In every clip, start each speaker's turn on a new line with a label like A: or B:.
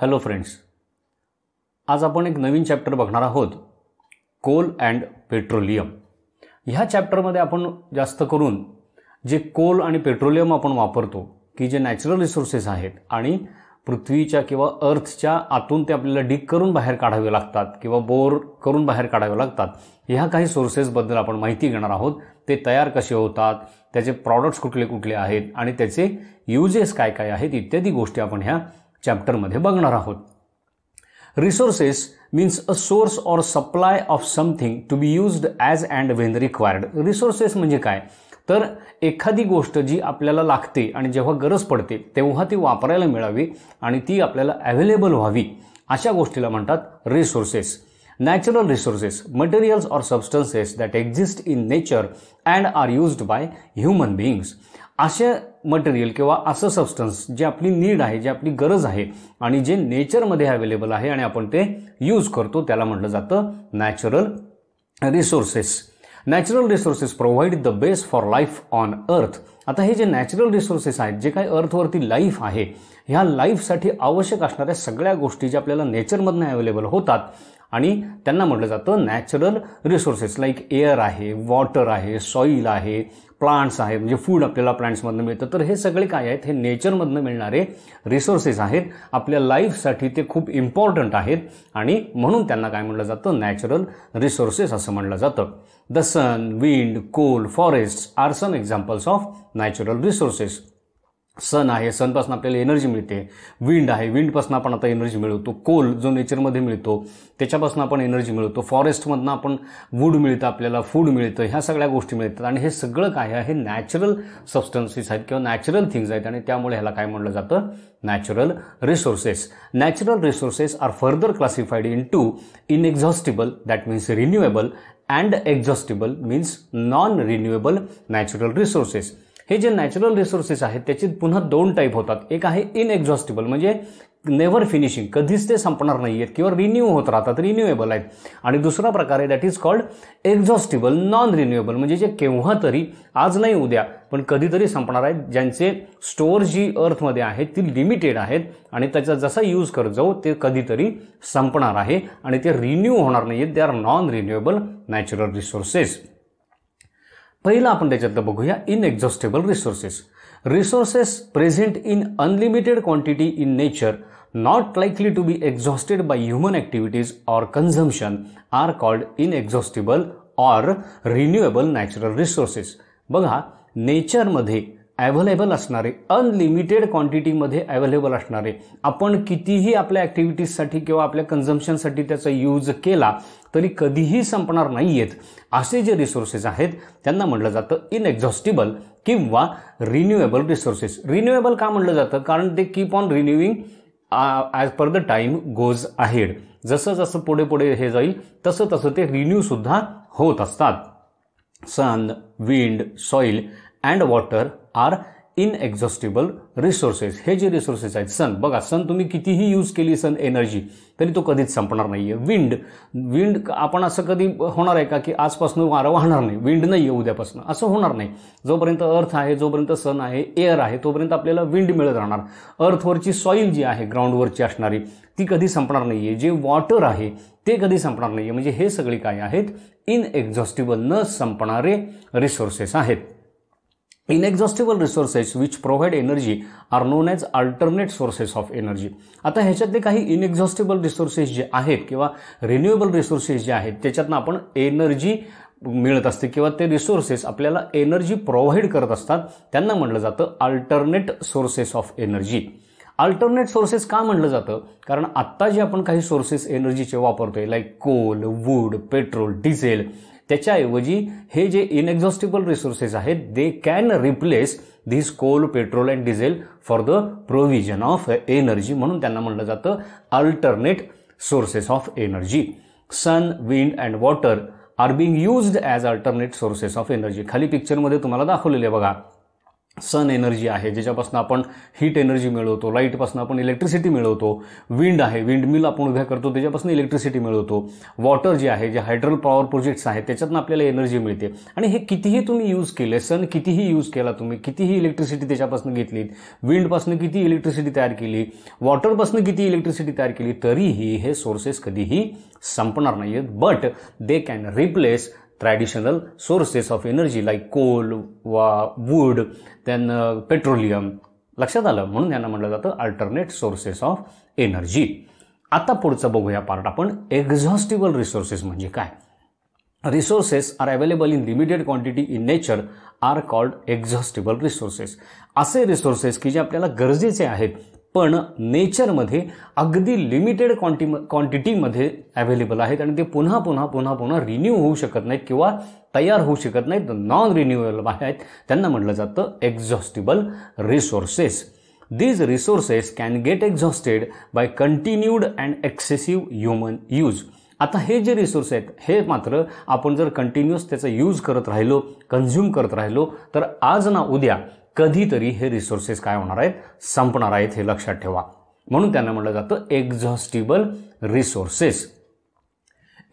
A: Hello friends आज आपण एक नवीन चॅप्टर बघणार आहोत कोल अँड पेट्रोलियम ह्या चॅप्टरमध्ये आपण जास्त करून जे कोल आणि पेट्रोलियम आपण वापरतो की जे नॅचरल रिसोर्सेस आहेत आणि पृथ्वीच्या किंवा अर्थच्या आतून ते आपल्याला डिक करून बाहेर काढावे लागतात किंवा बोर करून बाहेर काढावे लागतात ह्या काही सोर्सेसबद्दल आपण माहिती घेणार आहोत ते तयार कसे होतात त्याचे प्रॉडक्ट्स कुठले कुठले आहेत आणि त्याचे युजेस काय काय आहेत इत्यादी गोष्टी आपण ह्या चॅप्टरमध्ये बघणार आहोत resources means a source or supply of something to be used as and when required resources म्हणजे काय तर एखादी गोष्ट जी आपल्याला लागते आणि जेव्हा गरज पडते तेव्हा ती वापरायला मिळावी आणि ती आपल्याला अवेलेबल व्हावी अशा गोष्टीला म्हणतात resources natural resources materials or substances that exist in nature and are used by human beings असे मटेरियल किंवा असं सबस्टन्स जे आपली नीड आहे जे आपली गरज आहे आणि जे नेचरमध्ये अवेलेबल आहे आणि आपण ते यूज करतो त्याला म्हटलं जातं natural resources natural resources provide the base for life on earth आता हे जे नॅचरल रिसोर्सेस आहेत जे काही अर्थवरती लाईफ आहे ह्या लाईफसाठी आवश्यक असणाऱ्या सगळ्या गोष्टी ज्या आपल्याला नेचरमधनं अवेलेबल होतात आणि त्यांना म्हटलं जातं नॅचरल रिसोर्सेस लाईक एअर आहे वॉटर आहे सॉईल आहे प्लांट्स आहेत म्हणजे फूड आपल्याला प्लांट्समधनं मिळतं तर हे सगळे काय आहेत हे नेचरमधनं मिळणारे रिसोर्सेस आहेत आपल्या लाईफसाठी ते खूप इम्पॉर्टंट आहेत आणि म्हणून त्यांना काय म्हटलं जातं नॅचरल रिसोर्सेस असं म्हटलं जातं the sun wind coal forest are some examples of natural resources sun आहे सनपासून आपल्याला एनर्जी मिळते विंड आहे विंडपासून आपण आता एनर्जी मिळवतो कोल जो नेचरमध्ये मिळतो त्याच्यापासून आपण एनर्जी मिळवतो फॉरेस्टमधनं आपण वूड मिळतं आपल्याला फूड मिळतं ह्या सगळ्या गोष्टी मिळतात आणि हे सगळं काय आहे हे नॅचरल सबस्टन्सेस आहेत किंवा नॅचरल थिंग्ज आहेत आणि त्यामुळे ह्याला काय म्हटलं जातं natural resources natural resources are further classified into inexhaustible that means renewable and exhaustible means non renewable natural resources हे जे नॅचरल रिसोर्सेस आहेत त्याचे पुन्हा दोन टाईप होतात एक आहे इनएक्झॉस्टिबल म्हणजे नेव्हर फिनिशिंग कधीच ते संपणार नाही आहेत किंवा रिन्यू होत राहतात रिन्युएबल आहेत आणि दुसरा प्रकार आहे that is called exhaustible non renewable म्हणजे जे केव्हा तरी आज नाही उद्या पण कधीतरी संपणार आहेत ज्यांचे स्टोअर जी अर्थमध्ये आहेत ती लिमिटेड आहेत आणि त्याचा जसा यूज करत जाऊ ते कधीतरी संपणार आहे आणि ते रिन्यू होणार नाही आहेत they are non renewable natural resources पहिला आपण त्याच्यातलं बघूया inexhaustible resources resources present in unlimited quantity in nature not likely to be exhausted by human activities or consumption are called inexhaustible or renewable natural resources बघा नेचरमध्ये available असणारे unlimited क्वांटिटीमध्ये available असणारे आपण कितीही आपल्या ॲक्टिव्हिटीजसाठी किंवा आपल्या कन्झम्पशनसाठी त्याचा यूज केला तरी कधीही संपणार नाही आहेत असे जे रिसोर्सेस आहेत त्यांना म्हटलं जातं इनएक्झॉस्टिबल किंवा रिन्युएबल रिसोर्सेस रिन्युएबल का म्हटलं जातं कारण ते keep on renewing as per the time goes ahead जसं जसं पुढे पुढे हे जाईल तसं तसं ते रिन्यूसुद्धा होत असतात sun wind soil and water are inexhaustible resources हे जे रिसोर्सेस आहेत सन बघा सन तुम्ही कितीही यूज केली सन एनर्जी तरी तो कधीच संपणार नाही आहे विंड विंड आपण असं कधी होणार आहे का की आजपासून वारं वाहणार नाही विंड नाही आहे उद्यापासून असं होणार नाही जोपर्यंत अर्थ आहे जोपर्यंत सन आहे एअर आहे तोपर्यंत आपल्याला विंड मिळत राहणार अर्थवरची सॉईल जी आहे ग्राउंडवरची असणारी ती कधी संपणार नाही आहे जे वॉटर आहे ते कधी संपणार नाही आहे म्हणजे हे सगळे काय आहेत इनएक्झॉस्टेबल न संपणारे रिसोर्सेस आहेत inexhaustible resources which provide energy are known as alternate sources of energy आता ह्याच्यातले काही इनएक्झॉस्टेबल रिसोर्सेस जे आहेत किंवा रिन्युएबल रिसोर्सेस जे आहेत त्याच्यातनं आपण एनर्जी मिळत असते किंवा ते रिसोर्सेस आपल्याला एनर्जी प्रोव्हाइड करत असतात त्यांना म्हटलं जातं alternate sources of energy alternate sources का म्हटलं जातं कारण आत्ता जे आपण काही सोर्सेस एनर्जीचे वापरतोय like coal wood petrol diesel त्याच्याऐवजी हे जे इनएक्झॉस्टेबल रिसोर्सेस आहेत they can replace this coal petrol and diesel for the provision of energy म्हणून त्यांना म्हणलं जातं alternate sources of energy sun wind and water are being used as alternate sources of energy खाली पिक्चरमध्ये तुम्हाला दाखवलेले बघा सन एनर्जी आहे ज्याच्यापासून आपण हीट एनर्जी मिळवतो लाईटपासून आपण इलेक्ट्रिसिटी मिळवतो विंड आहे विंडमिल आपण उभ्या करतो त्याच्यापासून इलेक्ट्रिसिटी मिळवतो वॉटर जे आहे जे हायड्रल पॉवर प्रोजेक्ट्स आहेत त्याच्यातून आपल्याला एनर्जी मिळते आणि हे कितीही तुम्ही यूज केले सन कितीही यूज केला तुम्ही कितीही इलेक्ट्रिसिटी त्याच्यापासून घेतली विंडपासून किती इलेक्ट्रिसिटी तयार केली वॉटरपासून किती इलेक्ट्रिसिटी तयार केली तरीही हे सोर्सेस कधीही संपणार नाही आहेत but they can replace traditional sources of energy like coal वा वूड देन पेट्रोलियम लक्षात आलं म्हणून यांना म्हटलं जातं अल्टरनेट सोर्सेस ऑफ एनर्जी आता पुढचं बघूया पार्ट आपण एक्झॉस्टिबल रिसोर्सेस म्हणजे काय resources are available in limited quantity in nature are called exhaustible resources असे रिसोर्सेस की जे आपल्याला गरजेचे आहेत पण नेचरमध्ये अगदी लिमिटेड क्वांटि क्वांटिटीमध्ये अवेलेबल आहेत आणि ते पुन्हा पुन्हा पुन्हा पुन्हा रिन्यू होऊ शकत नाहीत किंवा तयार होऊ शकत नाहीत नॉन रिन्युएबल आहेत त्यांना म्हटलं जातं exhaustible resources these resources can get exhausted by continued and excessive human use आता हे जे रिसोर्स आहेत हे मात्र आपण जर कंटिन्युअस त्याचा यूज करत राहिलो कन्झ्युम करत राहिलो तर आज ना उद्या कधीतरी हे रिसोर्सेस काय होणार आहेत संपणार आहेत हे लक्षात ठेवा म्हणून त्यांना म्हटलं जातं exhaustible resources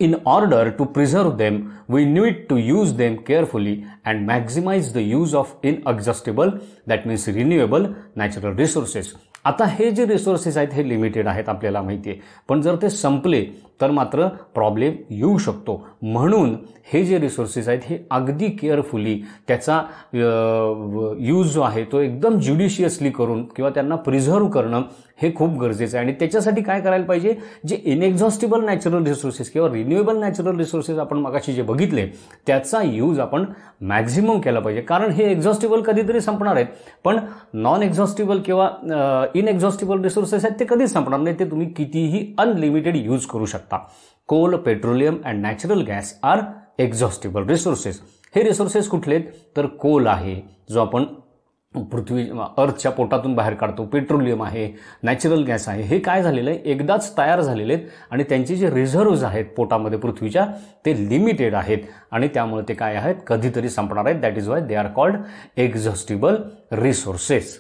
A: in order to preserve them we new need to use them carefully and maximise the use of inexhaustible that means renewable natural resources आता हे जे रिसोर्सेस आहेत हे लिमिटेड आहेत आपल्याला माहिती आहे पण जर ते संपले तर मात्र प्रॉब्लेम येऊ शकतो म्हणून हे जे रिसोर्सेस आहेत हे अगदी केअरफुली त्याचा यूज जो आहे तो एकदम ज्युडिशियसली करून किंवा त्यांना प्रिझर्व करणं हे खूप गरजेचं आहे आणि त्याच्यासाठी काय करायला पाहिजे जे इनएक्झॉस्टेबल नॅचरल रिसोर्सेस किंवा रिन्युएबल नॅचरल रिसोर्सेस आपण मगाशी जे बघितले त्याचा यूज आपण मॅक्झिमम केला पाहिजे कारण हे एक्झॉस्टेबल कधीतरी संपणार आहेत पण नॉन एक्झॉस्टिबल किंवा इनएक्झॉस्टिबल रिसोर्सेस आहेत ते कधीच संपणार नाही ते तुम्ही कितीही अनलिमिटेड यूज करू शकता coal petroleum and natural gas are exhaustible resources हे रिसोर्सेस कुठले आहेत तर कोल आहे जो आपण पृथ्वी अर्थच्या पोटातून बाहेर काढतो पेट्रोलियम आहे नॅचरल गॅस आहे हे काय झालेलं आहे एकदाच तयार झालेले आहेत आणि त्यांचे जे रिझर्व्ज आहेत पोटामध्ये पृथ्वीच्या ते लिमिटेड आहेत आणि त्यामुळे ते काय आहेत कधीतरी संपणार आहेत that is why they are called exhaustible resources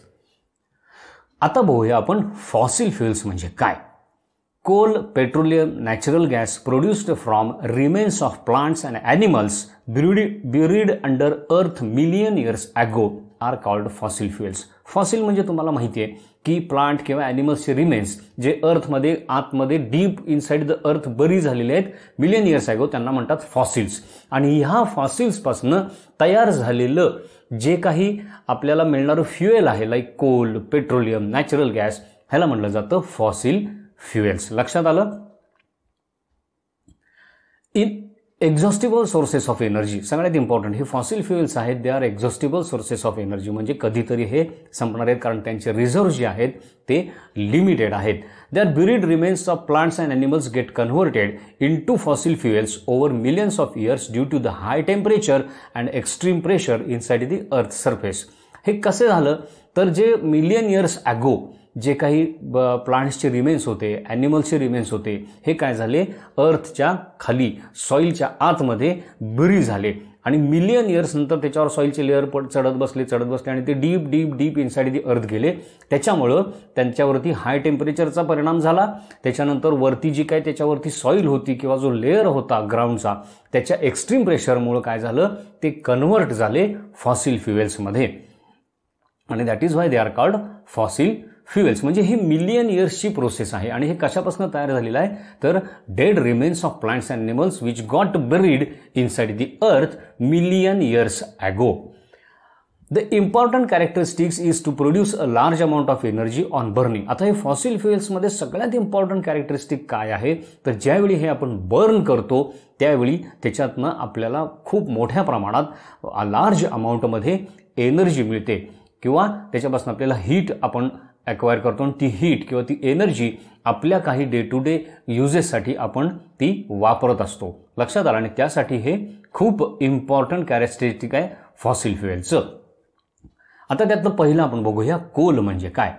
A: आता बघूया आपण फॉसिल फ्युल्स म्हणजे काय coal petroleum natural gas produced from remains of plants and animals buried buried under earth million years ago are called fossil fuels fossil म्हणजे तुम्हाला माहिती आहे की प्लांट किंवा ॲनिमल्सचे रिमेन्स जे अर्थमध्ये आतमध्ये डीप इनसाइड द अर्थ बरी झालेले आहेत मिलियन इयर्स आहे त्यांना म्हणतात फॉसिल्स आणि ह्या फॉसिल्सपासनं तयार झालेलं जे काही आपल्याला मिळणारं फ्युएल आहे like coal petroleum natural gas ह्याला म्हटलं जातं फॉसिल फ्युएल्स लक्षात आलं in exhaustible sources of energy सगळ्यात इम्पॉर्टंट हे फॉसिल फ्युएल्स आहेत they are exhaustible sources of energy म्हणजे कधीतरी हे संपणार आहेत कारण त्यांचे रिझर्व जे आहेत ते लिमिटेड आहेत they are buried remains of plants and animals get converted into fossil fuels over millions of years due to the high temperature and extreme pressure inside the earth surface हे कसे झालं तर जे million years ago जे काही प्लांट्सचे remains होते ॲनिमल्सचे remains होते हे काय झाले अर्थच्या खाली सॉईलच्या आतमध्ये बरी झाले आणि मिलियन इयर्स नंतर त्याच्यावर सॉईलचे लेअर पड चढत बसले चढत बसले आणि ते deep deep deep inside the earth गेले त्याच्यामुळं त्यांच्यावरती हाय टेम्परेचरचा परिणाम झाला त्याच्यानंतर वरती जी काय त्याच्यावरती सॉईल होती किंवा जो लेअर होता ग्राउंडचा त्याच्या एक्स्ट्रीम प्रेशरमुळं काय झालं ते कन्व्हर्ट झाले फॉसिल फ्युएल्समध्ये आणि that is why they are called fossil fuels म्हणजे ही मिलियन इयर्सची प्रोसेस आहे आणि हे कशापासून तयार झालेलं आहे तर dead remains of plants and animals which got buried side the earth million years ago the important characteristics is to produce a large amount of energy on burning आता हे फॉसिल फ्युएल्समध्ये सगळ्यात इम्पॉर्टंट कॅरेक्टरिस्टिक काय आहे तर ज्यावेळी हे आपण burn करतो त्यावेळी त्याच्यातनं आपल्याला खूप मोठ्या प्रमाणात लार्ज अमाऊंटमध्ये एनर्जी मिळते किंवा त्याच्यापासून आपल्याला हीट आपण ॲक्वायर करतो आणि ती हीट किंवा ती एनर्जी आपल्या काही डे टू डे युजेससाठी आपण ती वापरत असतो लक्षात आलं आणि त्यासाठी हे खूप इम्पॉर्टंट कॅरेक्टरिस्टिक आहे फॉसिल फ्युएलचं आता त्यातलं पहिलं आपण बघूया कोल म्हणजे काय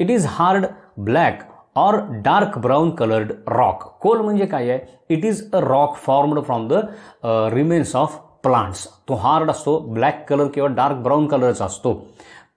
A: it is hard black or dark brown coloured rock coal म्हणजे काय आहे it is a rock formed from the remains of plants तो हार्ड असतो ब्लॅक कलर किंवा डार्क ब्राऊन कलरचा असतो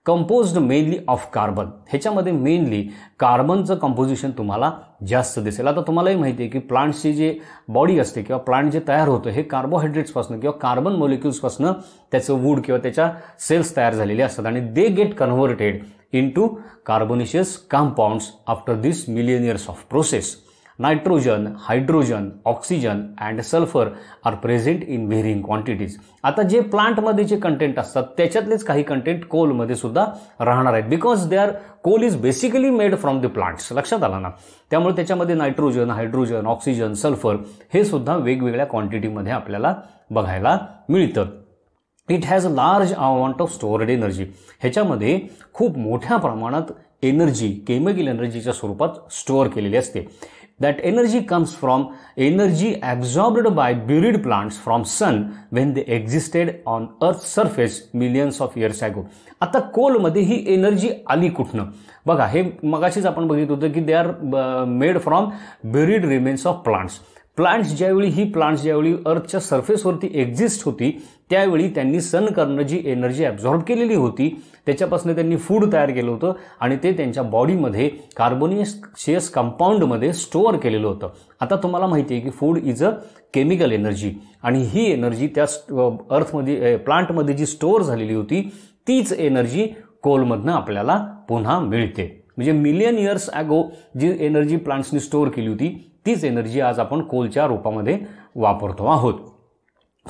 A: कंपोज्ड मेनली ऑफ कार्बन ह्याच्यामध्ये मेनली कार्बनचं कंपोजिशन तुम्हाला जास्त दिसेल आता तुम्हालाही माहिती आहे की प्लांट्सची जे बॉडी असते किंवा प्लांट जे तयार होतं हे कार्बोहायड्रेट्सपासून किंवा कार्बन मॉलिक्युल्सपासून त्याचं वूड किंवा त्याच्या सेल्स तयार झालेले असतात आणि they get converted into carbonaceous compounds after this million years of process nitrogen hydrogen oxygen and sulphur are present in varying quantities आता जे प्लांटमध्ये जे कंटेंट असतात त्याच्यातलेच काही कंटेंट कोलमध्ये सुद्धा राहणार आहेत because they are coal is basically made from the plants लक्षात आला ना त्यामुळे त्याच्यामध्ये नायट्रोजन हायड्रोजन ऑक्सिजन सल्फर हे सुद्धा वेगवेगळ्या क्वांटिटीमध्ये आपल्याला बघायला मिळतं it has a large amount of stored energy ह्याच्यामध्ये खूप मोठ्या प्रमाणात एनर्जी केमिकल एनर्जीच्या स्वरूपात स्टोअर केलेली असते that energy comes from energy absorbed by buried plants from sun when they existed on earth's surface millions of years ago आता कोलमध्ये ही energy आली कुठनं बघा हे मगाशीच आपण बघित होतं की they are made from buried remains of plants plants ज्यावेळी ही प्लांट्स ज्यावेळी अर्थच्या सरफेसवरती एक्झिस्ट होती त्यावेळी त्यांनी सन करणं जी एनर्जी ॲब्झॉर्ब केलेली होती त्याच्यापासून त्यांनी फूड तयार केलं होतं आणि ते त्यांच्या बॉडीमध्ये कार्बोनिशियस कंपाऊंडमध्ये स्टोअर केलेलं होतं आता तुम्हाला माहिती आहे की food is a chemical energy आणि ही एनर्जी त्या अर्थमध्ये प्लांटमध्ये जी स्टोअर झालेली होती तीच एनर्जी कोलमधनं आपल्याला पुन्हा मिळते म्हणजे मिलियन इयर्स ॲगो जी एनर्जी प्लांट्सनी स्टोअर केली होती तीच एनर्जी आज आपण कोलच्या रूपामध्ये वापरतो आहोत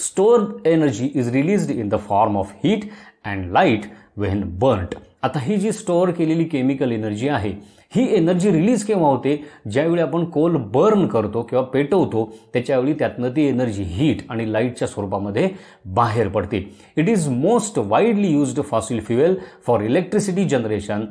A: stored energy is released in the form of heat and light when burnt आता ही जी स्टोअर केलेली केमिकल एनर्जी आहे ही एनर्जी रिलीज केव्हा होते ज्यावेळी आपण कोल बर्न करतो किंवा पेटवतो त्याच्यावेळी त्यातनं ती एनर्जी हीट आणि लाईटच्या स्वरूपामध्ये बाहेर पडते it is most widely used fossil fuel for electricity generation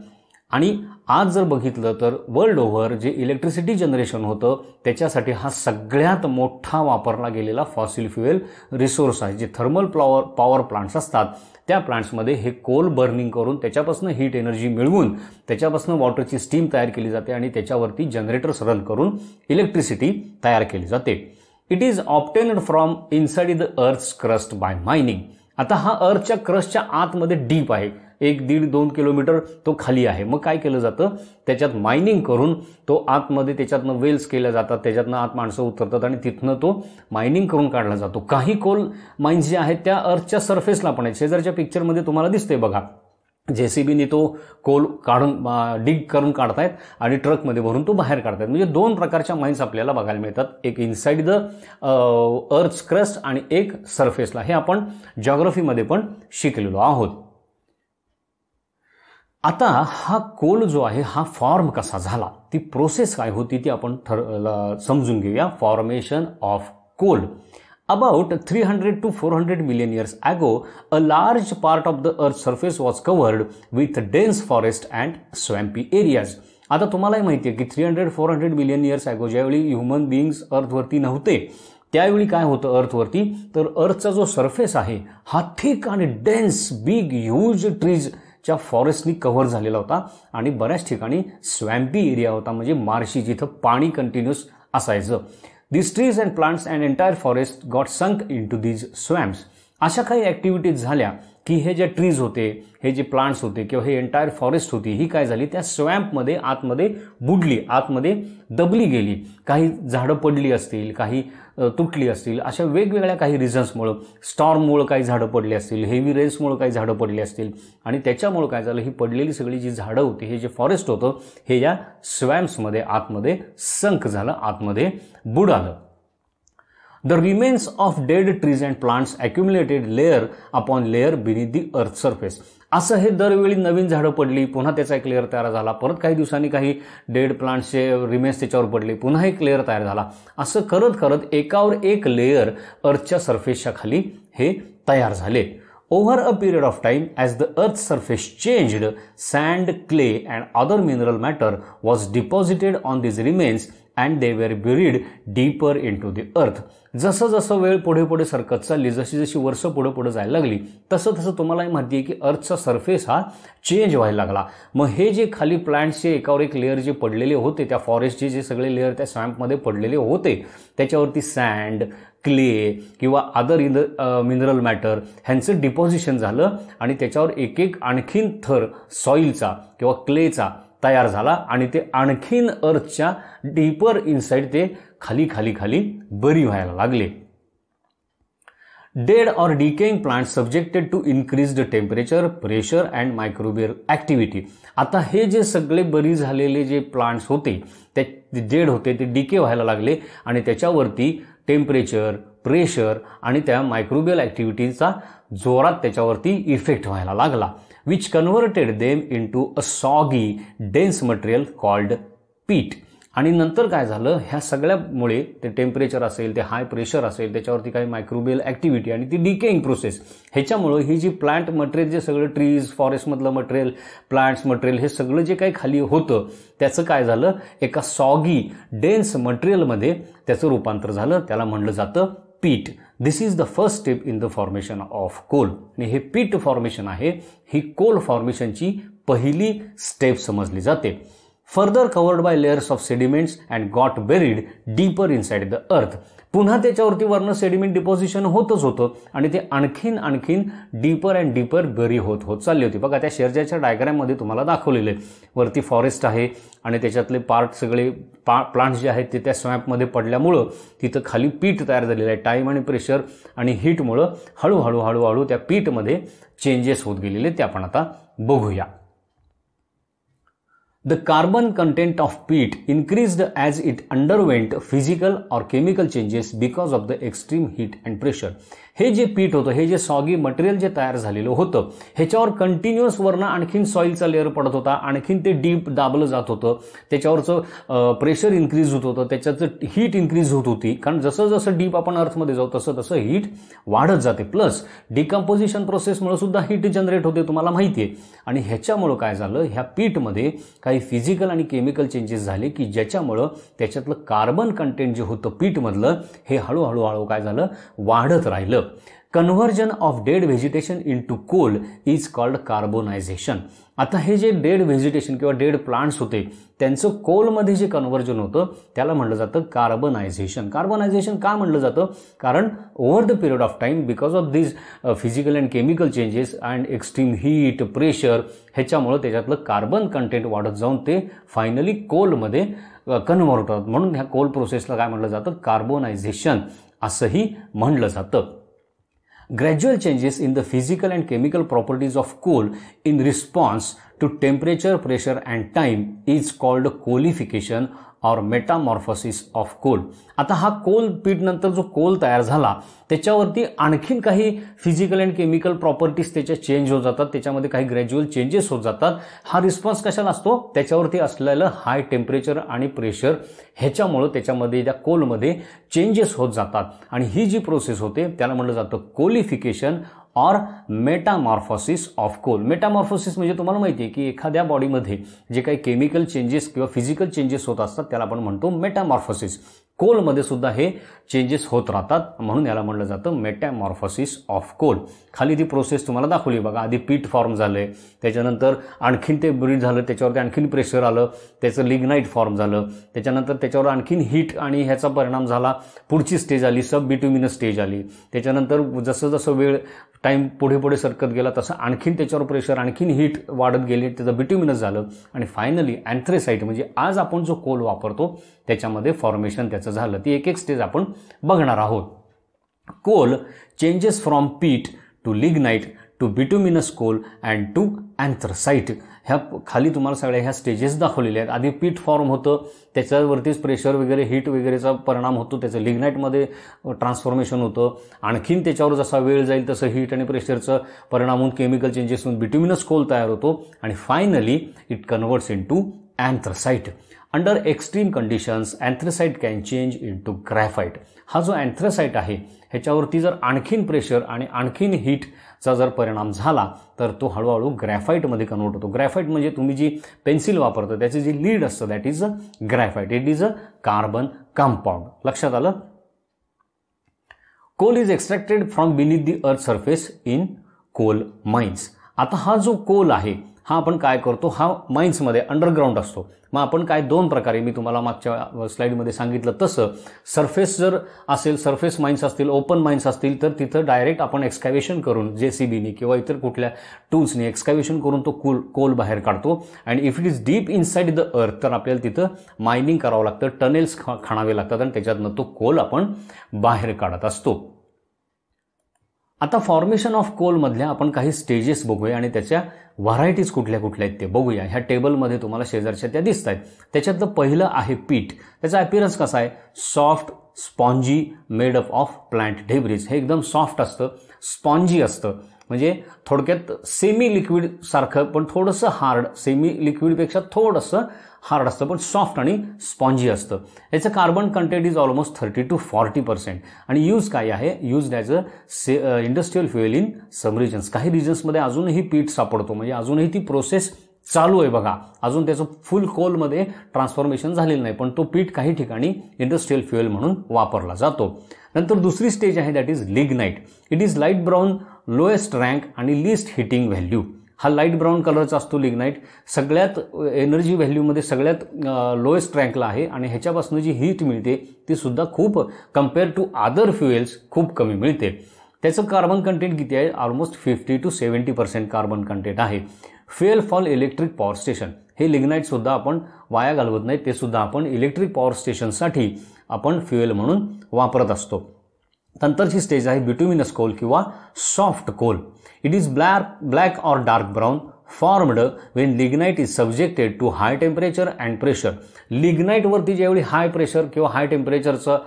A: आणि आज जर बघितलं तर वर्ल्ड ओव्हर जे इलेक्ट्रिसिटी जनरेशन होतं त्याच्यासाठी हा सगळ्यात मोठा वापरला गेलेला फॉसिल फ्युएल रिसोर्स आहे जे थर्मल प्लॉवर पॉवर प्लांट्स असतात त्या प्लांट्समध्ये हे कोल बर्निंग करून त्याच्यापासून हीट एनर्जी मिळवून त्याच्यापासून वॉटरची स्टीम तयार केली जाते आणि त्याच्यावरती जनरेटर्स रन करून इलेक्ट्रिसिटी तयार केली जाते it is obtained from inside the earth crust by mining आता हा अर्थच्या क्रस्टच्या आतमध्ये डीप आहे एक दीड दोन किलोमीटर तो खाली आहे मग काय केलं जातं त्याच्यात मायनिंग करून तो आतमध्ये त्याच्यातनं वेल्स केल्या जातात त्याच्यातनं आत माणसं उतरतात आणि तिथनं तो मायनिंग करून काढला जातो काही कोल माइन्स जे आहेत त्या अर्थच्या सरफेसला पण आहेत शेजारच्या पिक्चरमध्ये तुम्हाला दिसतंय बघा जेसीबीने तो कोल काढून डिग करून काढतायत आणि ट्रकमध्ये भरून तो बाहेर काढतायत म्हणजे दोन प्रकारच्या माइन्स आपल्याला बघायला मिळतात एक इनसाईड द अर्थ क्रस्ट आणि एक सरफेसला हे आपण जॉग्रफीमध्ये पण शिकलेलो आहोत आता हा कोल जो आहे हा फॉर्म कसा झाला ती प्रोसेस काय होती ती आपण ठर समजून घेऊया formation of coal about three hundred to four hundred million years ago a large part of the earth surface was covered with dense forest and swampy areas आता तुम्हालाही माहिती आहे की three hundred four hundred million years ago ज्यावेळी human beings अर्थवरती नव्हते त्यावेळी काय होतं अर्थवरती तर अर्थचा जो सरफेस आहे हा थिक आणि डेन्स बिग ह्यूज ट्रीज च्या फॉरेस्टनी कव्हर झालेला होता आणि बऱ्याच ठिकाणी स्वॅम्पी एरिया होता म्हणजे मार्शी जिथं पाणी कंटिन्युअस असायचं this trees and plants and entire forest got sunk into these swamps अशा काही ॲक्टिव्हिटीज झाल्या की हे जे ट्रीज होते हे जे प्लांट्स होते किंवा हे एंटायर फॉरेस्ट होती ही काय झाली त्या स्वॅम्पमध्ये आतमध्ये बुडली आतमध्ये दबली गेली काही झाडं पडली असतील काही तुटली असतील अशा वेगवेगळ्या काही रिझन्समुळं स्टॉर्ममुळं काही झाडं पडली असतील हेवी रेन्समुळं काही झाडं पडली असतील आणि त्याच्यामुळं काय झालं ही पडलेली सगळी जी झाडं होती हे जे फॉरेस्ट होतं हे या स्वॅम्प्समध्ये आतमध्ये संक झालं आतमध्ये बुडालं The remains of dead trees and plants accumulated layer upon layer beneath the earth surface. असं हे दरवेळी नवीन झाडं पडली पुन्हा त्याचा एक लेअर तयार झाला परत काही दिवसांनी काही डेड प्लांट्सचे रिमेन्स त्याच्यावर पडले पुन्हा एक लेअर तयार झाला असं करत करत एकावर एक लेअर अर्थच्या सरफेसच्या खाली हे तयार झाले over a period of time as the earth surface changed sand clay and other mineral matter was deposited on these remains and they were buried deeper into the earth जसं जसं वेळ पुढे पुढे सरकत चालली जशी जशी वर्ष पुढे पुढे जायला लागली तसं तसं तुम्हाला माहिती आहे की अर्थचा सरफेस हा चेंज व्हायला लागला मग हे जे खाली प्लांट्सचे एकावर एक लेअर जे पडलेले होते त्या फॉरेस्टचे जे सगळे लेअर त्या स्वॅम्पमध्ये पडलेले होते त्याच्यावरती सँड क्ले किंवा अदर इंद मिनरल मॅटर ह्यांचं डिपॉझिशन झालं आणि त्याच्यावर एक एक आणखीन थर सॉईलचा किंवा क्लेचा तयार झाला आणि ते आणखीन अर्थच्या डीपर इनसाईड ते खाली खाली खाली बरी व्हायला लागले dead or decaying plant subjected to increased temperature pressure and microbial activity आता हे जे सगळे बरी झालेले जे प्लांट्स होते ते डेड होते ते डिके व्हायला लागले आणि त्याच्यावरती टेम्परेचर प्रेशर आणि त्या मायक्रोबियल ॲक्टिव्हिटीचा जोरात त्याच्यावरती इफेक्ट व्हायला लागला which converted them into a soggy, dense material called peat. आणि नंतर काय झालं ह्या सगळ्यामुळे ते टेम्परेचर असेल ते हाय प्रेशर असेल त्याच्यावरती काही मायक्रोबियल ॲक्टिव्हिटी आणि ती डिकेईंग प्रोसेस ह्याच्यामुळं ही जी प्लांट मटेरियल जे सगळं ट्रीज फॉरेस्टमधलं मटेरियल प्लांट्स मटेरियल हे सगळं जे काही खाली होतं त्याचं काय झालं एका सॉगी डेन्स मटेरियलमध्ये त्याचं रूपांतर झालं त्याला म्हणलं जातं peat this is the first step in the formation of coal आणि हे पीट फॉर्मेशन आहे ही कोल फॉर्मेशनची पहिली स्टेप समजली जाते further covered by layers of sediments and got buried deeper inside the earth पुन्हा त्याच्यावरती वर्ण सेडिमेंट डिपॉझिशन होतच होतं आणि ते आणखीन आणखीन डीपर अँड डीपर बरी होत होत चालली होती बघा त्या शेरजाच्या डायग्रॅममध्ये तुम्हाला दाखवलेलं आहे वरती फॉरेस्ट आहे आणि त्याच्यातले पार्ट सगळे पा प्लांट्स जे आहेत ते त्या स्वॅपमध्ये पडल्यामुळं तिथं खाली पीठ तयार झालेलं आहे टाईम आणि प्रेशर आणि हीटमुळं हळूहळू हळूहळू त्या पीठमध्ये चेंजेस होत गेलेले ते आपण आता बघूया The carbon content of peat increased as it underwent physical or chemical changes because of the extreme heat and pressure. हे जे पीठ होतं हे जे सॉगी मटेरियल जे तयार झालेलं होतं ह्याच्यावर कंटिन्युअस वरनं आणखीन सॉईलचा लेअर पडत होता आणखीन ते डीप दाबलं जात होतं त्याच्यावरचं प्रेशर इन्क्रीज होत होतं त्याच्याचं हीट इन्क्रीज होत होती कारण जसं जसं डीप आपण अर्थमध्ये जाऊ तसं तसं हीट वाढत जाते प्लस डिकम्पोजिशन प्रोसेसमुळे सुद्धा हीट जनरेट होते तुम्हाला माहिती आहे आणि ह्याच्यामुळं काय झालं ह्या पीठमध्ये काही फिजिकल आणि केमिकल चेंजेस झाले की ज्याच्यामुळं त्याच्यातलं कार्बन कंटेंट जे होतं पीठमधलं हे हळूहळू हळू काय झालं वाढत राहिलं conversion of dead vegetation into coal is called carbonisation आता हे जे डेड व्हेजिटेशन किंवा डेड प्लांट्स होते त्यांचं कोलमध्ये जे कन्व्हर्जन होतं त्याला म्हटलं जातं कार्बनायझेशन कार्बनायझेशन का म्हटलं जातं कारण over the period of time because of this physical and chemical changes and extreme heat pressure ह्याच्यामुळं त्याच्यातलं कार्बन कंटेंट वाढत जाऊन ते फायनली कोलमध्ये कन्व्हर्ट होतात म्हणून ह्या कोल प्रोसेसला काय म्हटलं जातं कार्बोनायझेशन असंही म्हटलं जातं gradual changes in the physical and chemical properties of coal in response to temperature pressure and time is called coalification or metamorphosis of coal आता हा कोल पीठनंतर जो कोल तयार झाला त्याच्यावरती आणखीन काही फिजिकल अँड केमिकल प्रॉपर्टीज त्याच्या चेंज होत जातात त्याच्यामध्ये काही ग्रॅज्युअल चेंजेस होत जातात हा रिस्पॉन्स कशाला असतो त्याच्यावरती असलेलं हाय टेम्परेचर आणि प्रेशर ह्याच्यामुळं त्याच्यामध्ये त्या कोलमध्ये चेंजेस होत जातात आणि ही जी प्रोसेस होते त्याला म्हटलं जातं कोलिफिकेशन और मेटामॉर्फोसिस ऑफ कोल मेटामॉर्फोसिस म्हणजे तुम्हाला माहिती आहे की एखाद्या बॉडीमध्ये जे काही केमिकल चेंजेस किंवा फिजिकल चेंजेस होत असतात त्याला आपण म्हणतो मेटामॉर्फोसिस कोलमध्ये सुद्धा हे चेंजेस होत राहतात म्हणून याला म्हटलं जातं मेटॅमॉर्फोसिस ऑफ कोल खाली ती प्रोसेस तुम्हाला दाखवली बघा आधी पीठ फॉर्म झालं त्याच्यानंतर आणखीन ते ब्रीड झालं त्याच्यावरती आणखीन प्रेशर आलं त्याचं लिग्नाईट फॉर्म झालं त्याच्यानंतर त्याच्यावर आणखीन हीट आणि ह्याचा परिणाम झाला पुढची स्टेज आली सब बिट्युमिन स्टेज आली त्याच्यानंतर जसं जसं वेळ टाईम पुढे पुढे सरकत गेला तसं आणखीन त्याच्यावर प्रेशर आणखीन हीट वाढत गेली त्याचं बिट्युमिनस झालं आणि फायनली अँथ्रेसाईट म्हणजे आज आपण जो कोल वापरतो त्याच्यामध्ये फॉर्मेशन त्याचं झालं ती एक एक स्टेज आपण बघणार आहोत coal changes from peat to lignite to bituminous coal and to अँथर ह्या खाली तुम्हाला सगळ्या ह्या स्टेजेस दाखवलेल्या आहेत आधी पीठ फॉर्म होतं त्याच्यावरतीच प्रेशर वगैरे हीट वगैरेचा परिणाम होतो त्याचं लिग्नाईटमध्ये ट्रान्सफॉर्मेशन होतं आणखीन त्याच्यावर जसा वेळ जाईल तसं हीट आणि प्रेशरचं परिणाम होऊन केमिकल चेंजेस होऊन बिट्युमिनस कोल तयार होतो आणि finally it converts into anthracite under extreme conditions anthracite can change into graphite हा जो अँथ्रसाईट आहे ह्याच्यावरती जर आणखीन प्रेशर आणि आणखीन हीट चा जर परिणाम झाला तर तो हळूहळू ग्रॅफाईटमध्ये कन्वर्ट होतो ग्रॅफाईट म्हणजे तुम्ही जी पेन्सिल वापरतो त्याचे जी लीड असतं that is a graphite it is a carbon compound लक्षात आलं coal is extracted from beneath the earth surface in coal mines आता हा जो कोल आहे हा आपण काय करतो हा माइन्समध्ये अंडरग्राऊंड असतो मग आपण काय दोन प्रकारे मी तुम्हाला मागच्या स्लाईडमध्ये सांगितलं तसं सरफेस जर असेल सरफेस माइन्स असतील ओपन माइन्स असतील तर तिथं डायरेक्ट आपण एक्स्कॅवेशन करून जे सी बीनी किंवा इतर कुठल्या टूल्सनी एक्स्कॅवेशन करून तो कोल कोल बाहेर काढतो and if it is deep inside the earth तर आपल्याला तिथं मायनिंग करावं लागतं टनेल्स खा खाणावे लागतात आणि त्याच्यातनं तो कोल आपण बाहेर काढत असतो आता फॉर्मेशन ऑफ कोलमधल्या आपण काही स्टेजेस बघूया आणि त्याच्या व्हरायटीज कुठल्या कुठल्या आहेत ते बघूया ह्या टेबलमध्ये तुम्हाला शेजारच्या त्या दिसत आहेत त्याच्यातलं पहिलं आहे पीठ त्याचा अपिअरन्स कसा आहे soft spongy made up of plant debris हे एकदम सॉफ्ट असतं स्पॉन्जी असतं म्हणजे थोडक्यात सेमी लिक्विडसारखं पण थोडंसं हार्ड सेमी लिक्विडपेक्षा थोडंसं हार्ड असतं पण सॉफ्ट आणि स्पॉन्जी असतं याचं carbon content is almost thirty to forty percent आणि यूज काय आहे use as a say industrial fuel in some regions काही रिजन्समध्ये अजूनही पीठ सापडतो म्हणजे अजूनही ती प्रोसेस चालू आहे बघा अजून त्याचं फुल कोलमध्ये ट्रान्सफॉर्मेशन झालेलं नाही पण तो पीठ काही ठिकाणी इंडस्ट्रियल फ्युएल म्हणून वापरला जातो नंतर दुसरी स्टेज आहे that is lignite it is light brown lowest rank आणि लिस्ट हिटिंग व्हॅल्यू हा लाईट ब्राऊन कलरचा असतो लिग्नाईट सगळ्यात एनर्जी व्हॅल्यूमध्ये सगळ्यात लोएस्ट रँकला आहे आणि ह्याच्यापासून जी हीट मिळते ती सुद्धा खूप कम्पेअर टू अदर फ्युएल्स खूप कमी मिळते त्याचं कार्बन कंटेंट किती आहे almost fifty to seventy percent carbon content आहे fuel for electric power station हे लिग्नाईटसुद्धा आपण वाया घालवत नाही ते सुद्धा आपण इलेक्ट्रिक पॉवर स्टेशनसाठी आपण फ्युएल म्हणून वापरत असतो नंतरची स्टेज आहे बिटुमिनस कोल किंवा soft coal it is black black or dark brown formed when lignite is subjected to high temperature and pressure लिग्नाईटवरती ज्यावेळी हाय प्रेशर किंवा हाय टेम्परेचरचा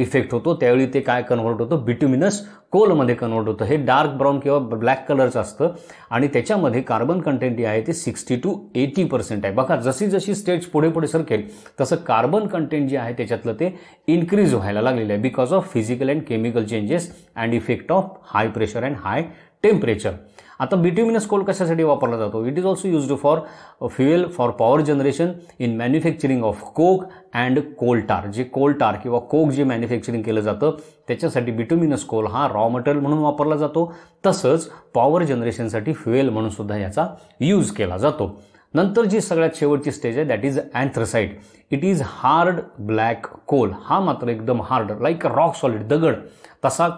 A: इफेक्ट होतो त्यावेळी ते काय कन्व्हर्ट होतं बिट्युमिनस कोलमध्ये कन्वर्ट होतं हे डार्क ब्राऊन किंवा ब्लॅक कलरचं असतं आणि त्याच्यामध्ये कार्बन कंटेंट जे आहे ते सिक्स्टी टू एटी पर्सेंट आहे बघा जशी जशी स्टेज पुढे पुढे सरकेल तसं कार्बन कंटेंट जे आहे त्याच्यातलं ते इन्क्रीज व्हायला लागलेलं आहे because of physical and chemical changes and effect of high pressure and high temperature आता बिट्युमिनस कोल कशासाठी वापरला जातो it is also used for fuel for power generation in manufacturing of coke and coal tar जे tar किंवा coke जे manufacturing केलं जातं त्याच्यासाठी बिट्युमिनस कोल हा रॉ रॉ मटेरियल म्हणून वापरला जातो तसंच पॉवर जनरेशनसाठी फ्युएल म्हणून सुद्धा याचा यूज केला जातो नंतर जी सगळ्यात शेवटची स्टेज आहे that is anthracite it is hard black coal हा मात्र एकदम हार्ड लाईक रॉक सॉलिड दगड तसा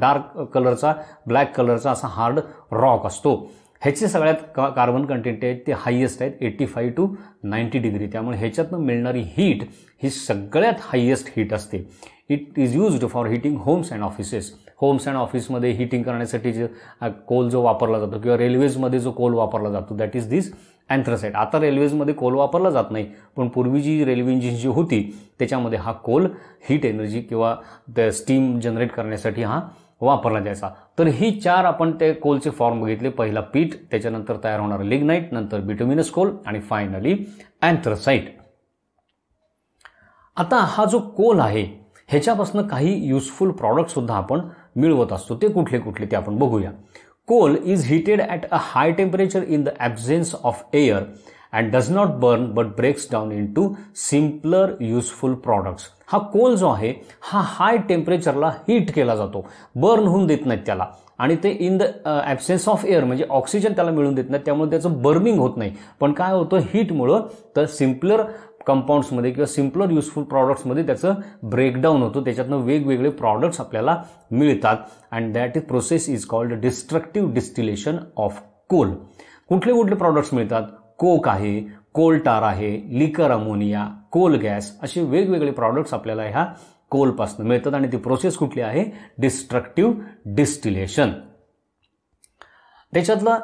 A: डार्क कलरचा ब्लॅक कलरचा असा हार्ड रॉक असतो ह्याचे सगळ्यात का कार्बन कंटेंट आहेत ते हायेस्ट आहेत eighty five to ninety degree त्यामुळे ह्याच्यातनं मिळणारी हीट ही सगळ्यात हायेस्ट हीट असते it is used for heating homes and offices homes and ऑफिसमध्ये हिटिंग करण्यासाठी जे कोल जो वापरला जातो किंवा रेल्वेजमध्ये जो कोल वापरला जातो दॅट इज दिस अँथ्रसाईट आता रेल्वेजमध्ये कोल वापरला जात नाही पण पूर्वी जी रेल्वे इंजिन जी होती त्याच्यामध्ये हा कोल हीट एनर्जी किंवा स्टीम जनरेट करण्यासाठी हा वापरला जायचा तर ही चार आपण ते कोलचे फॉर्म बघितले पहिला पीठ त्याच्यानंतर तयार होणार लिग्नाईट नंतर बिटुमिनस कोल आणि फायनली अँथ्रसाईट आता हा जो कोल आहे ह्याच्यापासून काही युजफुल प्रॉडक्टसुद्धा आपण मिळवत असतो ते कुठले कुठले ते आपण बघूया coal is heated at a high temperature in the absence of air and does not burn but breaks down into simpler useful products हा कोल जो आहे हा हाय टेम्परेचरला हीट केला जातो बर्न होऊन देत नाहीत त्याला आणि ते in the absence of air म्हणजे ऑक्सिजन त्याला मिळून देत नाही त्यामुळे त्याचं बर्निंग होत नाही पण काय होतं हीटमुळं तर सिम्पलर कंपाऊंड्समध्ये किंवा सिम्पलर युजफुल प्रॉडक्ट्समध्ये त्याचं ब्रेकडाऊन होतो त्याच्यातनं वेगवेगळे प्रॉडक्ट्स आपल्याला मिळतात and that is process is called destructive distillation of coal कुठले कुठले प्रॉडक्ट्स मिळतात कोक आहे कोलटार आहे लिकर अमोनिया कोल गॅस असे वेगवेगळे प्रॉडक्ट्स आपल्याला ह्या कोलपासून मिळतात आणि ती प्रोसेस कुठली आहे डिस्ट्रक्टिव्ह डिस्टिलेशन त्याच्यातला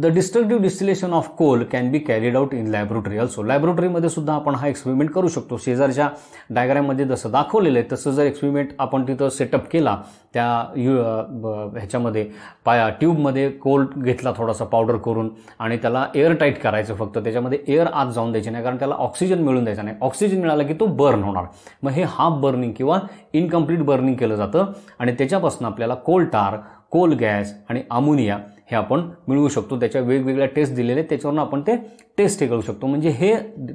A: the destructive distillation of coal can be carried out in laboratory also लॅबोरेटरीमध्ये सुद्धा आपण हा एक्सपेरिमेंट करू शकतो शेजारच्या डायग्राममध्ये जसं दाखवलेलं आहे तसं जर एक्सपेरिमेंट आपण तिथं सेटअप केला त्या यु ह्याच्यामध्ये पाया ट्यूबमध्ये कोल घेतला थोडासा पावडर करून आणि त्याला एअर टाईट करायचं फक्त त्याच्यामध्ये एअर आत जाऊन द्यायची नाही कारण त्याला ऑक्सिजन मिळून द्यायचा नाही ऑक्सिजन मिळाला की तो बर्न होणार मग हे हाफ बर्निंग किंवा इनकम्प्लीट बर्निंग केलं जातं आणि त्याच्यापासून आपल्याला कोल टार कोल गॅस आणि अमोनिया हे आपण मिळवू शकतो त्याच्या वेगवेगळ्या टेस्ट दिलेले त्याच्यावरून आपण ते टेस्ट हे करू शकतो म्हणजे हे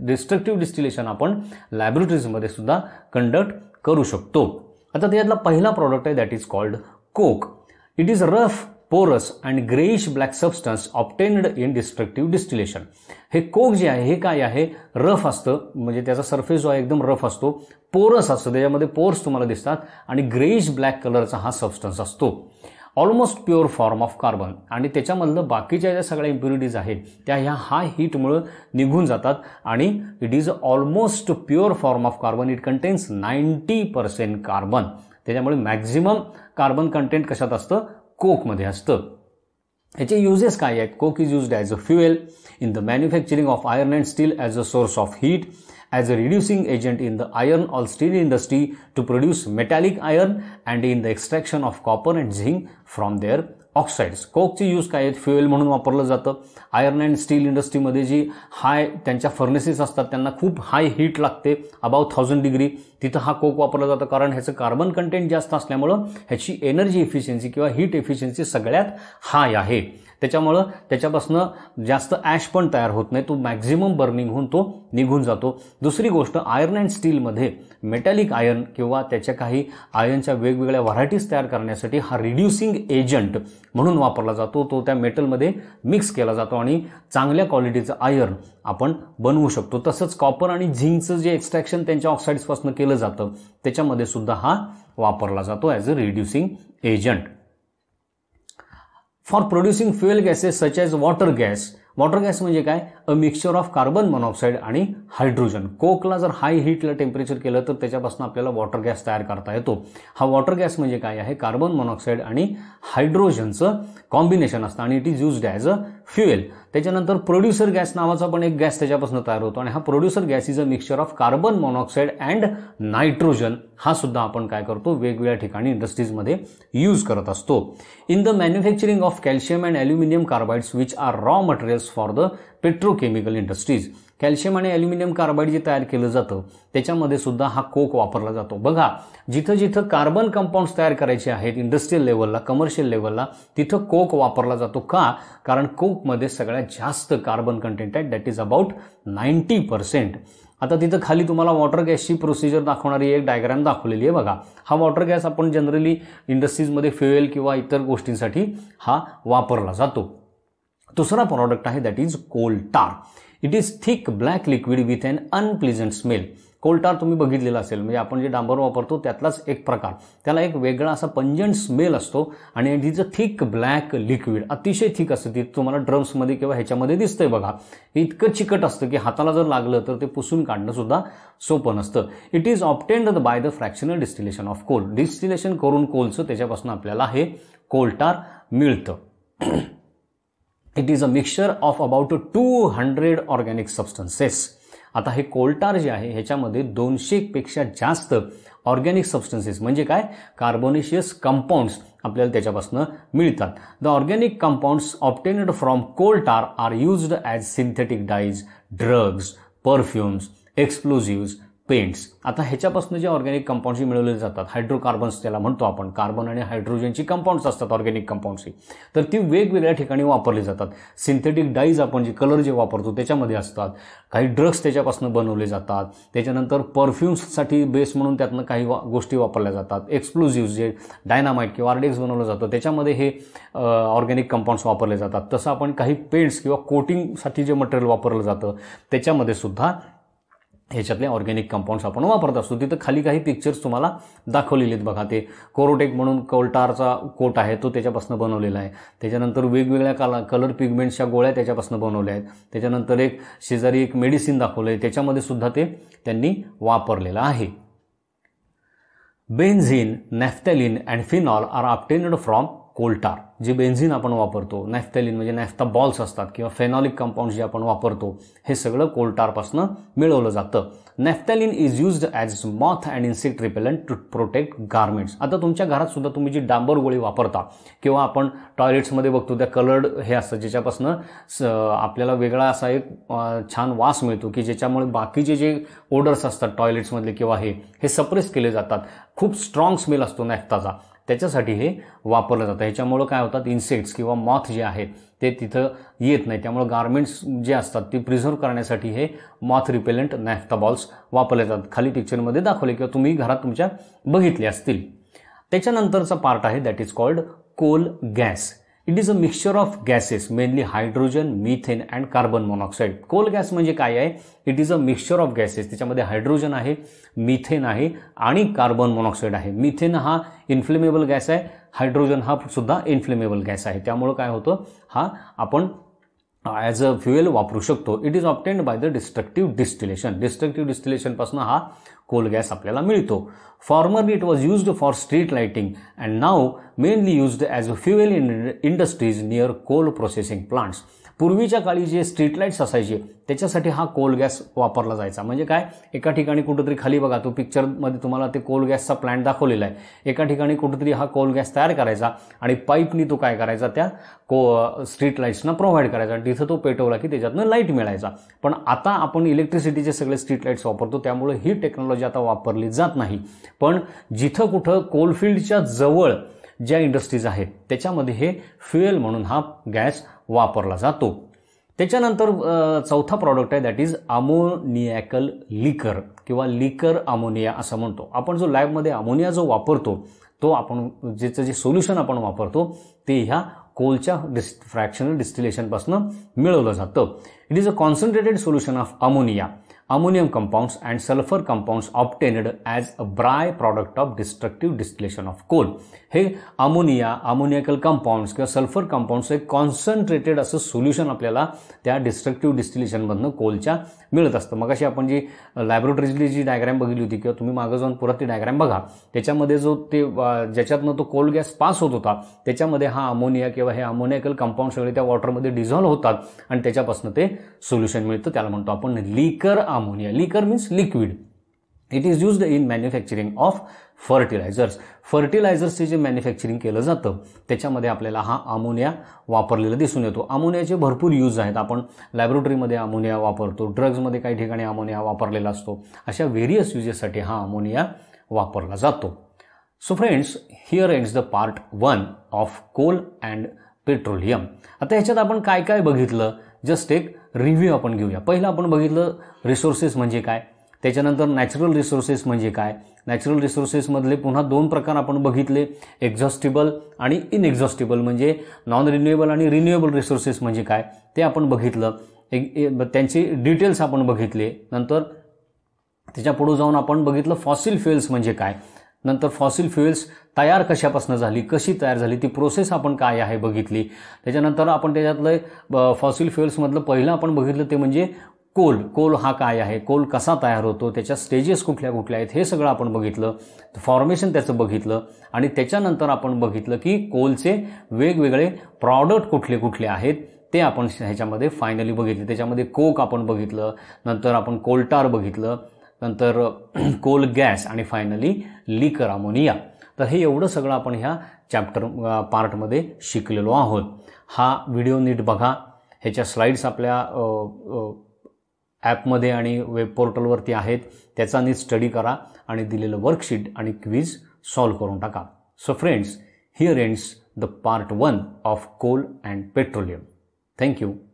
A: डिस्ट्रक्टिव्ह डिस्टिलेशन आपण लॅबोरेटरीजमध्ये सुद्धा कंडक्ट करू शकतो आता त्याच्यातला पहिला प्रॉडक्ट आहे that is called coke it is rough porous and greyish black substance obtained in destructive distillation हे कोक जे आहे हे काय आहे रफ असतं म्हणजे त्याचा सरफेस जो आहे एकदम रफ असतो पोरस असतं त्याच्यामध्ये पोर्स तुम्हाला दिसतात आणि ग्रेइश ब्लॅक कलरचा हा सबस्टन्स असतो almost pure form of carbon आणि त्याच्यामधलं बाकीच्या ज्या सगळ्या इम्प्युरिटीज आहेत त्या ह्या हाय हीटमुळं निघून जातात आणि it is almost pure form of carbon it contains ninety percent carbon त्याच्यामुळे मॅक्झिमम कार्बन कंटेंट कशात असतं कोकमध्ये असतं याचे युजेस काय आहेत coke is used as a fuel in the manufacturing of iron and steel as a source of heat as a reducing agent in the iron or steel industry to produce metallic iron and in the extraction of copper and zinc from their oxides कोकचे use काय आहेत fuel म्हणून वापरलं जातं iron and steel इंडस्ट्रीमध्ये जी हाय त्यांच्या furnaces असतात त्यांना खूप हाय हीट लागते अबाव थाउजंड डिग्री तिथं हा कोक वापरला जातो कारण ह्याचं कार्बन कंटेंट जास्त असल्यामुळं ह्याची एनर्जी एफिशियन्सी किंवा हीट एफिशियन्सी सगळ्यात हाय आहे त्याच्यामुळं त्याच्यापासून जास्त ॲश पण तयार होत नाही तो मॅक्झिमम बर्निंग होऊन तो निघून जातो दुसरी गोष्ट आयर्न अँड स्टीलमध्ये मेटॅलिक आयर्न किंवा त्याच्या काही आयर्नच्या वेगवेगळ्या व्हरायटीज तयार करण्यासाठी हा रिड्युसिंग एजंट म्हणून वापरला जातो तो त्या मेटलमध्ये मिक्स केला जातो आणि चांगल्या क्वालिटीचं आयर्न आपण बनवू शकतो तसंच कॉपर आणि झिंकचं जे एक्स्ट्रॅक्शन त्यांच्या ऑक्साईड्सपासून केलं जातं त्याच्यामध्ये सुद्धा हा वापरला जातो as a reducing agent for producing fuel gases such as water gas water gas म्हणजे काय a mixture of carbon monoxide आणि हायड्रोजन कोकला जर हाय हीटला टेम्परेचर केलं तर त्याच्यापासून आपल्याला वॉटर गॅस तयार करता येतो हा वॉटर गॅस म्हणजे काय आहे कार्बन मोनॉक्साईड आणि हायड्रोजनचं कॉम्बिनेशन असतं आणि it is used as a fuel त्याच्यानंतर प्रोड्युसर गॅस नावाचा पण एक गॅस त्याच्यापासून तयार होतो आणि हा producer gas is a mixture of carbon monoxide and nitrogen हा सुद्धा आपण काय करतो वेगवेगळ्या ठिकाणी इंडस्ट्रीजमध्ये यूज करत असतो in the manufacturing of calcium and aluminium carbides which are raw materials for the petrochemical industries calcium आणि ॲल्युमिनियम कार्बाईड जे तयार केलं जातं त्याच्यामध्ये सुद्धा हा कोक वापरला जातो बघा जिथं जिथं कार्बन कंपाऊंड्स तयार करायचे आहेत इंडस्ट्रीयल लेवलला कमर्शियल लेवलला तिथं कोक वापरला जातो का कारण कोकमध्ये सगळ्यात जास्त कार्बन कंटेंट आहे that is about ninety percent आता तिथं खाली तुम्हाला वॉटर गॅसची प्रोसिजर दाखवणारी एक डायग्राम दाखवलेली आहे बघा हा वॉटर गॅस आपण जनरली इंडस्ट्रीजमध्ये फ्युएल किंवा इतर गोष्टींसाठी हा वापरला जातो दुसरा प्रॉडक्ट आहे that is tar it is thick black liquid with an unpleasant smell tar तुम्ही बघितलेला असेल म्हणजे आपण जे डांबर वापरतो त्यातलाच एक प्रकार त्याला एक वेगळा असा पंजंट स्मेल असतो आणि it is a thick black liquid अतिशय थिक असतं ती तुम्हाला ड्रम्समध्ये किंवा ह्याच्यामध्ये दिसतंय बघा इतकं चिकट असतं की हाताला जर लागलं तर ते पुसून काढणं सुद्धा सोपं नसतं it is obtained by the fractional distillation of coal distillation करून कोलचं त्याच्यापासून आपल्याला हे कोलटार मिळतं it is a mixture of about two hundred organic substances आता हे कोल्टार जे आहे ह्याच्यामध्ये दोनशेपेक्षा जास्त ऑर्गॅनिक सबस्टन्सेस म्हणजे काय कार्बोनेशियस कंपाऊंड्स आपल्याला त्याच्यापासून मिळतात the organic compounds obtained from coal tar are used as synthetic dyes drugs perfumes explosives paints आता ह्याच्यापासून जे ऑर्गॅनिक कंपाऊंड्स मिळवले जातात हायड्रोकार्बन्स त्याला म्हणतो आपण कार्बन आणि हायड्रोजनची कंपाऊंड्स असतात ऑर्गॅनिक कंपाऊंड्स तर ती वेगवेगळ्या ठिकाणी वापरली जातात सिंथेटिक डाईज आपण जे कलर जे वापरतो त्याच्यामध्ये असतात काही ड्रग्स त्याच्यापासून बनवले जातात त्याच्यानंतर परफ्युम्ससाठी बेस म्हणून त्यातनं काही वा गोष्टी वापरल्या जातात एक्सप्लोजिव्ह जे डायनामाइट किंवा आरडेक्स बनवलं जातं त्याच्यामध्ये हे ऑर्गॅनिक कंपाऊंड्स वापरले जातात तसं आपण काही पेंट्स किंवा कोटिंगसाठी जे मटेरियल वापरलं जातं त्याच्यामध्ये सुद्धा ह्याच्यातले ऑर्गॅनिक कंपाऊंड्स आपण वापरत असतो तिथं खाली काही पिक्चर्स तुम्हाला दाखवलेले आहेत बघा ते कोरोटेक म्हणून कोल्टारचा कोट आहे तो त्याच्यापासून बनवलेला आहे त्याच्यानंतर वेगवेगळ्या कला कलर पिगमेंट्सच्या गोळ्या त्याच्यापासून बनवल्या आहेत त्याच्यानंतर एक शेजारी एक मेडिसिन दाखवलं आहे त्याच्यामध्ये सुद्धा ते त्यांनी वापरलेलं आहे benzene naphthalene and phenol are obtained from coal tar जे बेन्झिन आपण वापरतो नॅफ्थेलिन म्हणजे नॅफ्था बॉल्स असतात किंवा फेनॉलिक कंपाऊंड जे आपण वापरतो हे सगळं कोल्टारपासून मिळवलं जातं naphthalene is used as moth and insect repellent to protect garments आता तुमच्या घरात सुद्धा तुम्ही जी डांबर गोळी वापरता किंवा आपण टॉयलेट्समध्ये बघतो त्या कलर्ड हे असतं ज्याच्यापासून आपल्याला वेगळा असा एक छान वास मिळतो की ज्याच्यामुळे बाकीचे जे ओडर्स असतात टॉयलेट्समधले किंवा हे हे सप्रेस केले जातात खूप स्ट्रॉंग स्मेल असतो नॅफ्थाचा त्याच्यासाठी हे वापरलं जातं ह्याच्यामुळं काय होतात इन्सेक्ट्स किंवा मॉथ जे आहेत ते तिथं येत नाही त्यामुळं गार्मेंट्स जे असतात ते प्रिझर्व करण्यासाठी हे मॉथ रिपेलंट नॅफ्ता बॉल्स वापरले जातात खाली पिक्चरमध्ये दाखवले किंवा तुम्ही घरात तुमच्या बघितले असतील त्याच्यानंतरचा पार्ट आहे that is called coal gas it is a mixture of gases mainly hydrogen methane and carbon monoxide coal gas म्हणजे काय आहे it is a mixture of gases त्याच्यामध्ये हायड्रोजन आहे मिथेन आहे आणि कार्बन मोनॉक्साईड आहे मिथेन हा इन्फ्लेमेबल गॅस आहे हायड्रोजन हा सुद्धा इन्फ्लेमेबल गॅस आहे त्यामुळं काय होतं हा आपण ॲज अ फ्युएल वापरू शकतो it is obtained by the destructive distillation destructive डिस्टिलेशनपासून हा कोल गॅस आपल्याला मिळतो formerly it was used for street lighting and now mainly used as a fuel in industries near coal processing plants पूर्वीच्या काळी जे street lights असायचे त्याच्यासाठी हा कोल गॅस वापरला जायचा म्हणजे काय एका ठिकाणी कुठंतरी खाली बघा तो पिक्चरमध्ये तुम्हाला ते कोल गॅसचा प्लॅन्ट दाखवलेला आहे एका ठिकाणी कुठंतरी हा कोल गॅस तयार करायचा आणि पाईपनी तो काय करायचा त्या को स्ट्रीट लाईट्सना प्रोव्हाइड करायचा आणि तिथं तो पेटवला की त्याच्यातनं लाईट मिळायचा पण आता आपण इलेक्ट्रिसिटीचे सगळे स्ट्रीट लाईट्स वापरतो त्यामुळे ही टेक्नॉलॉजी आता वापरली जात नाही पण जिथं कुठं कोलफिल्डच्या जवळ ज्या इंडस्ट्रीज आहेत त्याच्यामध्ये हे फ्युएल म्हणून हा गॅस वापरला जातो त्याच्यानंतर चौथा प्रॉडक्ट आहे दॅट इज अमोनियाकल लिकर किंवा लिकर अमोनिया असं म्हणतो आपण जो लॅबमध्ये अमोनिया जो वापरतो तो आपण ज्याचं जे सोल्युशन आपण वापरतो ते ह्या कोलच्या डिस् फ्रॅक्शनल डिस्टिलेशनपासून मिळवलं जातं it is a concentrated solution of ammonia ammonium compounds and sulphur compounds obtained as a by product of destructive distillation of coal हे अमोनिया अमोनियाकल कंपाऊंड्स किंवा सल्फर कंपाऊंड्स एक कॉन्सन्ट्रेटेड असं सोल्युशन आपल्याला त्या डिस्ट्रक्टिव्ह डिस्टिलेशनमधनं कोलच्या मिळत असतं मग अशी आपण जी लॅबोरेटरीजली जी डायग्रॅम बघितली होती किंवा तुम्ही मागं जाऊन परत ती डायग्रॅम बघा त्याच्यामध्ये जो ते ज्याच्यातनं तो कोल गॅस पास होत होता त्याच्यामध्ये हा अमोनिया किंवा हे अमोनियाकल कंपाऊंड सगळे त्या वॉटरमध्ये डिझॉल्व्ह होतात आणि त्याच्यापासून ते सोल्युशन मिळतं त्याला म्हणतो आपण liquor ammonia liquor means liquid it is used in manufacturing of fertilisers फर्टिलायझर्सचे जे मॅन्युफॅक्चरिंग केलं जातं त्याच्यामध्ये आपल्याला हा अमोनिया वापरलेला दिसून येतो अमोनियाचे भरपूर यूज आहेत आपण लॅबोरेटरीमध्ये अमोनिया वापरतो ड्रग्जमध्ये काही ठिकाणी अमोनिया वापरलेला असतो अशा व्हेरियस युजेससाठी हा अमोनिया वापरला जातो so friends here ends the part one of coal and petroleum आता ह्याच्यात आपण काय काय बघितलं जस्ट एक रिव्ह्यू आपण घेऊया पहिलं आपण बघितलं रिसोर्सेस म्हणजे काय त्याच्यानंतर नॅचरल रिसोर्सेस म्हणजे काय नॅचरल रिसोर्सेसमधले पुन्हा दोन प्रकार आपण बघितले एक्झॉस्टिबल आणि इनएक्झॉस्टिबल म्हणजे नॉन रिन्युएबल आणि रिन्युएबल रिसोर्सेस म्हणजे काय ते आपण बघितलं एक त्यांची डिटेल्स आपण बघितले नंतर त्याच्या पुढे जाऊन आपण बघितलं फॉसिल फ्युएल्स म्हणजे काय नंतर फॉसिल फ्युएल्स तयार कशापासून झाली कशी तयार झाली ती प्रोसेस आपण काय आहे बघितली त्याच्यानंतर आपण त्याच्यातलं फॉसिल फ्युएल्समधलं पहिलं आपण बघितलं ते म्हणजे कोल कोल हा काय आहे कोल कसा तयार होतो त्याच्या स्टेजेस कुठल्या कुठल्या आहेत हे सगळं आपण बघितलं फॉर्मेशन त्याचं बघितलं आणि त्याच्यानंतर आपण बघितलं की कोलचे वेगवेगळे प्रॉडक्ट कुठले कुठले आहेत ते आपण ह्याच्यामध्ये फायनली बघितले त्याच्यामध्ये कोक आपण बघितलं नंतर आपण कोलटार बघितलं नंतर कोल गॅस आणि फायनली लिकर अमोनिया तर हे एवढं सगळं आपण ह्या चॅप्टर पार्टमध्ये शिकलेलो आहोत हा व्हिडिओ नीट बघा ह्याच्या स्लाईड्स आपल्या ॲपमध्ये आणि वेब पोर्टलवरती आहेत त्याचा नीट स्टडी करा आणि दिलेलं वर्कशीट आणि क्वीज सॉल्व करून टाका so friends here ends the part one of coal and petroleum thank you